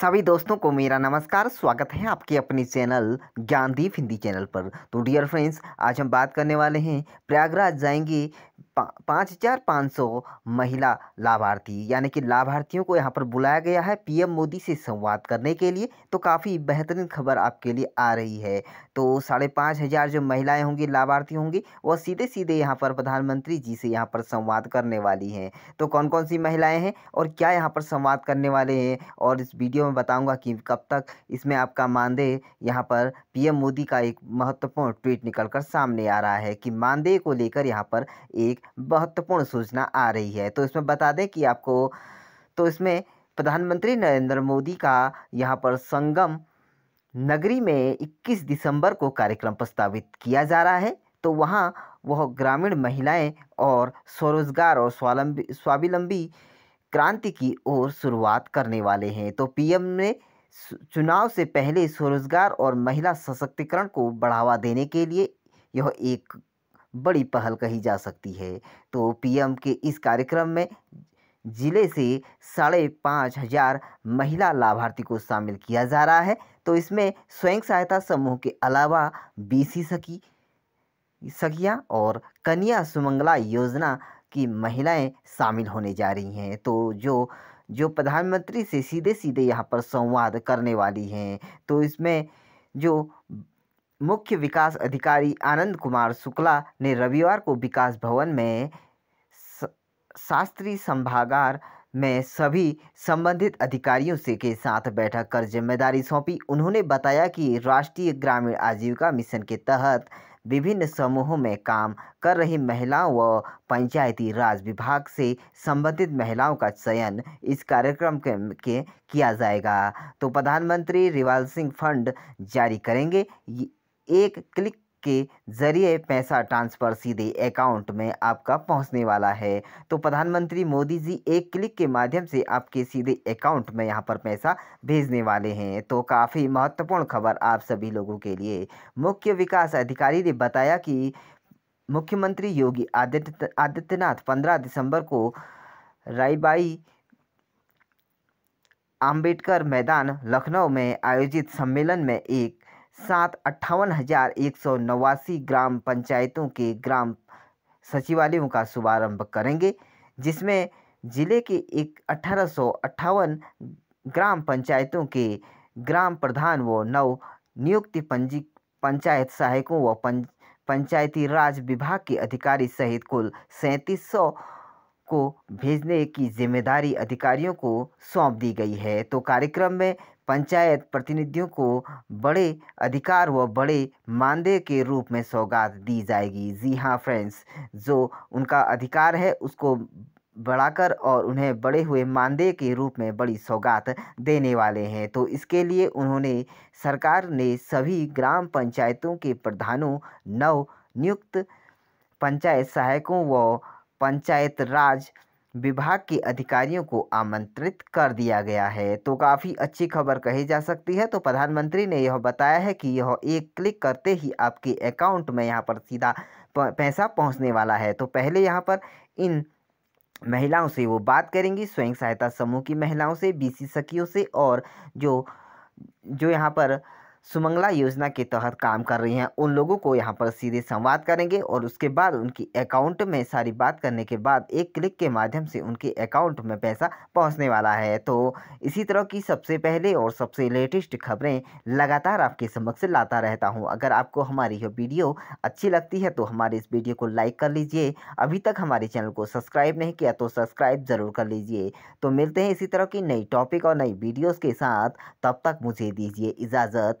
सभी दोस्तों को मेरा नमस्कार स्वागत है आपके अपने चैनल ज्ञानदीप हिंदी चैनल पर तो डियर फ्रेंड्स आज हम बात करने वाले हैं प्रयागराज जाएंगे पाँच हज़ार पाँच सौ महिला लाभार्थी यानी कि लाभार्थियों को यहाँ पर बुलाया गया है पीएम मोदी से संवाद करने के लिए तो काफ़ी बेहतरीन खबर आपके लिए आ रही है तो साढ़े पाँच हज़ार जो महिलाएं होंगी लाभार्थी होंगी वह सीधे सीधे यहाँ पर प्रधानमंत्री जी से यहाँ पर संवाद करने वाली हैं तो कौन कौन सी महिलाएँ हैं और क्या यहाँ पर संवाद करने वाले हैं और इस वीडियो में बताऊँगा कि कब तक इसमें आपका मानदेय यहाँ पर पी मोदी का एक महत्वपूर्ण ट्वीट निकल सामने आ रहा है कि मानदेय को लेकर यहाँ पर एक महत्वपूर्ण सूचना आ रही है तो इसमें बता दें कि आपको तो इसमें प्रधानमंत्री नरेंद्र मोदी का यहाँ पर संगम नगरी में 21 दिसंबर को कार्यक्रम प्रस्तावित किया जा रहा है तो वहाँ वह ग्रामीण महिलाएं और स्वरोजगार और स्वावलंबी स्वावलंबी क्रांति की ओर शुरुआत करने वाले हैं तो पीएम ने चुनाव से पहले स्वरोजगार और महिला सशक्तिकरण को बढ़ावा देने के लिए यह एक बड़ी पहल कही जा सकती है तो पीएम के इस कार्यक्रम में जिले से साढ़े पाँच हजार महिला लाभार्थी को शामिल किया जा रहा है तो इसमें स्वयं सहायता समूह के अलावा बीसी सखी सखियाँ और कन्या सुमंगला योजना की महिलाएं शामिल होने जा रही हैं तो जो जो प्रधानमंत्री से सीधे सीधे यहाँ पर संवाद करने वाली हैं तो इसमें जो मुख्य विकास अधिकारी आनंद कुमार शुक्ला ने रविवार को विकास भवन में शास्त्री संभागार में सभी संबंधित अधिकारियों से के साथ बैठक कर जिम्मेदारी सौंपी उन्होंने बताया कि राष्ट्रीय ग्रामीण आजीविका मिशन के तहत विभिन्न समूहों में काम कर रही महिलाओं व पंचायती राज विभाग से संबंधित महिलाओं का चयन इस कार्यक्रम के, के किया जाएगा तो प्रधानमंत्री रिवाल सिंह फंड जारी करेंगे एक क्लिक के जरिए पैसा ट्रांसफ़र सीधे अकाउंट में आपका पहुंचने वाला है तो प्रधानमंत्री मोदी जी एक क्लिक के माध्यम से आपके सीधे अकाउंट में यहां पर पैसा भेजने वाले हैं तो काफ़ी महत्वपूर्ण खबर आप सभी लोगों के लिए मुख्य विकास अधिकारी ने बताया कि मुख्यमंत्री योगी आदित्य आदित्यनाथ पंद्रह दिसंबर को रायबाई आम्बेडकर मैदान लखनऊ में आयोजित सम्मेलन में एक सात अट्ठावन हज़ार एक सौ नवासी ग्राम पंचायतों के ग्राम सचिवालयों का शुभारंभ करेंगे जिसमें जिले के एक अठारह सौ अट्ठावन ग्राम पंचायतों के ग्राम प्रधान व नव नियुक्ति पंजी पंचायत सहायकों व पंच पंचायती राज विभाग के अधिकारी सहित कुल सैंतीस सौ को भेजने की जिम्मेदारी अधिकारियों को सौंप दी गई है तो कार्यक्रम में पंचायत प्रतिनिधियों को बड़े अधिकार व बड़े मानदेय के रूप में सौगात दी जाएगी जी हाँ फ्रेंड्स जो उनका अधिकार है उसको बढ़ाकर और उन्हें बड़े हुए मानदेय के रूप में बड़ी सौगात देने वाले हैं तो इसके लिए उन्होंने सरकार ने सभी ग्राम पंचायतों के प्रधानों नव नियुक्त पंचायत सहायकों व पंचायत राज विभाग के अधिकारियों को आमंत्रित कर दिया गया है तो काफ़ी अच्छी खबर कही जा सकती है तो प्रधानमंत्री ने यह बताया है कि यह एक क्लिक करते ही आपके अकाउंट में यहाँ पर सीधा पैसा पहुँचने वाला है तो पहले यहाँ पर इन महिलाओं से वो बात करेंगी स्वयं सहायता समूह की महिलाओं से बीसी सखियों से और जो जो यहाँ पर सुमंगला योजना के तहत काम कर रही हैं उन लोगों को यहाँ पर सीधे संवाद करेंगे और उसके बाद उनकी अकाउंट में सारी बात करने के बाद एक क्लिक के माध्यम से उनके अकाउंट में पैसा पहुँचने वाला है तो इसी तरह की सबसे पहले और सबसे लेटेस्ट खबरें लगातार आपके समक्ष लाता रहता हूँ अगर आपको हमारी यह वीडियो अच्छी लगती है तो हमारे इस वीडियो को लाइक कर लीजिए अभी तक हमारे चैनल को सब्सक्राइब नहीं किया तो सब्सक्राइब ज़रूर कर लीजिए तो मिलते हैं इसी तरह की नई टॉपिक और नई वीडियोज़ के साथ तब तक मुझे दीजिए इजाज़त